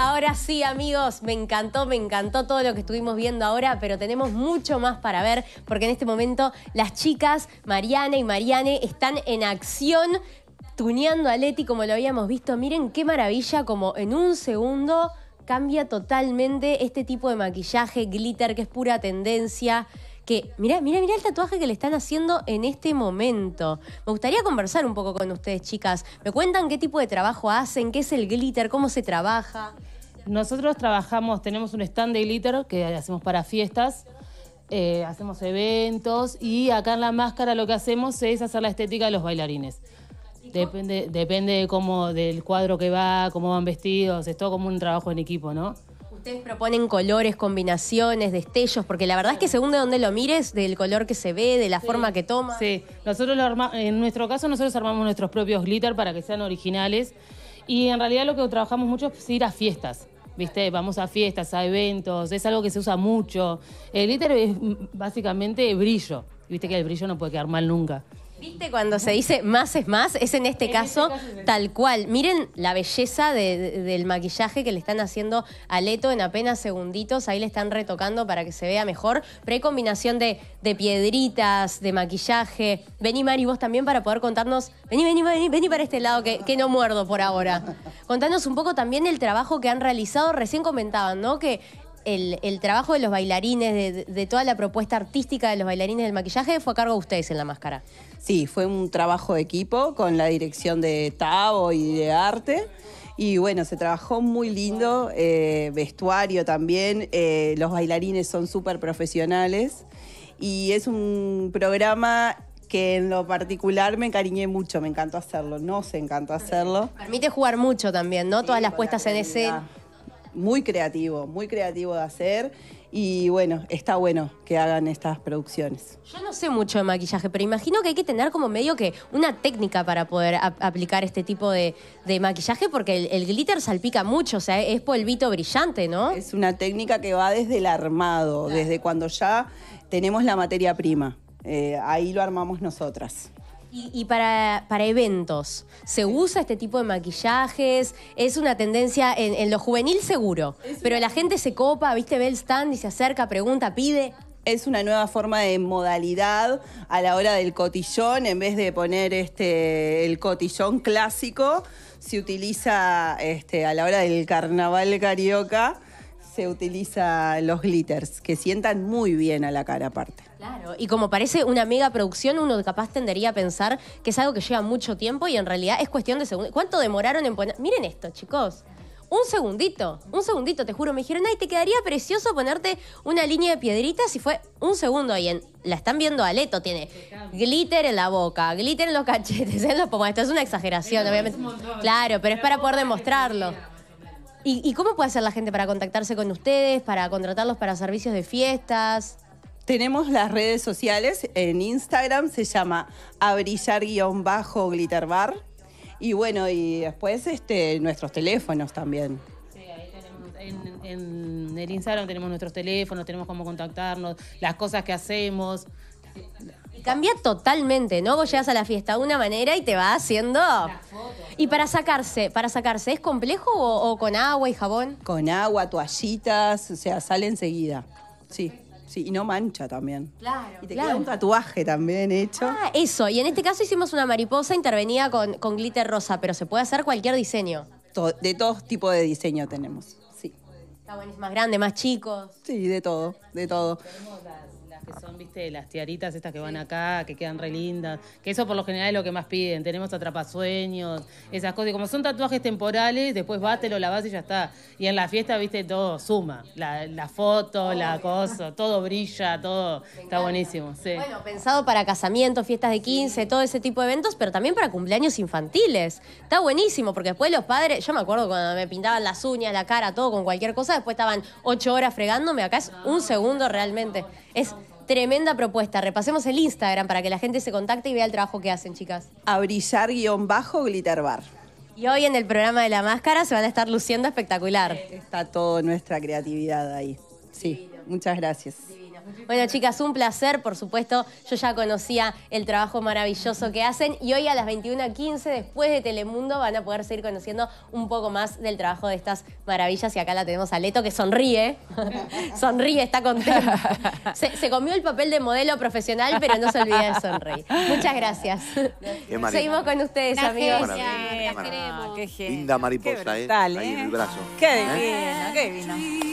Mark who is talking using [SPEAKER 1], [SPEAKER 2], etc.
[SPEAKER 1] Ahora sí, amigos, me encantó, me encantó todo lo que estuvimos viendo ahora, pero tenemos mucho más para ver porque en este momento las chicas, Mariana y Mariane, están en acción tuneando a Leti como lo habíamos visto. Miren qué maravilla, como en un segundo cambia totalmente este tipo de maquillaje, glitter, que es pura tendencia que, mira, mira el tatuaje que le están haciendo en este momento. Me gustaría conversar un poco con ustedes, chicas. ¿Me cuentan qué tipo de trabajo hacen? ¿Qué es el glitter? ¿Cómo se trabaja?
[SPEAKER 2] Nosotros trabajamos, tenemos un stand de glitter que hacemos para fiestas. Eh, hacemos eventos y acá en la máscara lo que hacemos es hacer la estética de los bailarines. Depende, depende del cuadro que va, cómo van vestidos, es todo como un trabajo en equipo, ¿no? proponen colores,
[SPEAKER 1] combinaciones, destellos, porque la verdad es que según de dónde lo mires, del color que se ve, de la forma que toma.
[SPEAKER 2] Sí, nosotros en nuestro caso nosotros armamos nuestros propios glitter para que sean originales y en realidad lo que trabajamos mucho es ir a fiestas. ¿Viste? Vamos a fiestas, a eventos, es algo que se usa mucho. El glitter es mm, básicamente brillo. Viste que el brillo no puede quedar mal nunca.
[SPEAKER 1] ¿Viste cuando se
[SPEAKER 2] dice más es más? Es en este, este caso, tal cual. Miren la
[SPEAKER 1] belleza del maquillaje que le están haciendo a Leto en apenas segunditos. Ahí le están retocando para que se vea mejor. Precombinación de, piedritas, de maquillaje. Vení, Mari, vos también para poder contarnos. Vení, vení, vení, vení para este lado que, que no muerdo por ahora. Contanos un poco también el trabajo que han realizado. Recién comentaban, ¿no? Que el, trabajo de los bailarines, de, toda la propuesta artística de los bailarines del maquillaje, fue a cargo de ustedes en la máscara.
[SPEAKER 3] Sí, fue un trabajo de equipo con la dirección de Tavo y de arte. Y bueno, se trabajó muy lindo, eh, vestuario también, eh, los bailarines son súper profesionales y es un programa que en lo particular me encariñé mucho, me encantó hacerlo, no se encantó hacerlo. Permite jugar mucho también, ¿no? Todas las puestas en ese muy creativo, muy creativo de hacer.
[SPEAKER 1] Y bueno, está bueno que hagan estas producciones. Yo no sé mucho de maquillaje, pero imagino que hay que tener como medio que una técnica para poder aplicar este tipo de, maquillaje, porque el, glitter salpica mucho, o sea, e-, es polvito brillante, ¿no? Es una técnica que va desde el
[SPEAKER 3] armado, desde cuando ya tenemos la materia prima. Eh, ahí lo armamos nosotras.
[SPEAKER 1] Y, para, eventos, ¿se usa este tipo de maquillajes? Es una tendencia en, en lo juvenil seguro, pero la gente se copa, viste, ve el stand y se acerca, pregunta, pide es una nueva forma de modalidad a la hora del
[SPEAKER 3] cotillón, en vez de poner este el cotillón clásico, se utiliza este, a la hora del carnaval carioca se utiliza los glitters, que sientan muy bien a la cara aparte.
[SPEAKER 1] Claro, y como parece una mega producción, uno capaz tendería a pensar que es algo que lleva mucho tiempo y en realidad es cuestión de segundos. ¿Cuánto demoraron en poner? Miren esto, chicos un segundito, un segundito, te juro. Me dijeron, ay, te quedaría precioso ponerte una línea de piedritas y fue un segundo ahí. En, la están viendo Aleto, tiene glitter en la boca, glitter en los cachetes, en Esto es una exageración, obviamente. claro, pero es para poder demostrarlo. ¿Y, cómo puede hacer la gente para contactarse con ustedes, para contratarlos para servicios de fiestas? Tenemos las redes sociales. En Instagram se llama
[SPEAKER 3] abrillar-glitterbar. Y bueno, y después este, nuestros teléfonos también. Sí, ahí
[SPEAKER 2] tenemos, en, el Instagram tenemos nuestros teléfonos, tenemos cómo contactarnos, las cosas que hacemos. Y cambia totalmente,
[SPEAKER 1] ¿no? Vos llegas a la fiesta de una manera y te va haciendo... ¿Y para sacarse? ¿Para sacarse es complejo o, con agua y jabón? Con
[SPEAKER 3] agua, toallitas, o sea, sale enseguida. Sí. Sí, y no mancha también.
[SPEAKER 1] Claro. Y te queda un
[SPEAKER 3] tatuaje también hecho. Ah,
[SPEAKER 1] eso. Y en este caso hicimos una mariposa intervenida con, con glitter rosa, pero se puede hacer cualquier diseño.
[SPEAKER 3] de todo tipo de diseño tenemos, sí.
[SPEAKER 2] Está buenísimo, más grande, más chicos. Sí, de todo, de todo que son, viste, las tiaritas estas que van acá, que quedan re lindas. Que eso por lo general es lo que más piden. Tenemos atrapasueños, esas cosas. Y como son tatuajes temporales, después bátelo, la lo y ya está. Y en la fiesta, viste, todo suma. La, foto, la cosa, todo brilla, todo. Está buenísimo, sí. Bueno,
[SPEAKER 1] pensado para casamientos, fiestas de 15, todo ese tipo de eventos, pero también para cumpleaños infantiles. Está buenísimo, porque después los padres, yo me acuerdo cuando me pintaban las uñas, la cara, todo con cualquier cosa, después estaban ocho horas fregándome. Acá es un segundo realmente. Es tremenda propuesta. Repasemos el Instagram para que la gente se contacte y vea el trabajo que hacen, chicas. A brillar guión bajo glitter bar. Y hoy en el programa de la máscara se van a estar luciendo espectacular. Está toda nuestra creatividad ahí. Sí, muchas gracias. Bueno, chicas, un placer, por supuesto. Yo ya conocía el trabajo maravilloso que hacen y hoy a las 21.15, después de Telemundo, van a poder seguir conociendo un poco más del trabajo de estas maravillas. Y acá la tenemos a Leto, que sonríe. sonríe, está contenta. Se, comió el papel de modelo profesional, pero no se olvida de sonreír. Muchas gracias. Seguimos con ustedes, amigos. Linda mariposa, qué ¿eh? Ahí el eh. brazo. Qué ¿Eh? divino, qué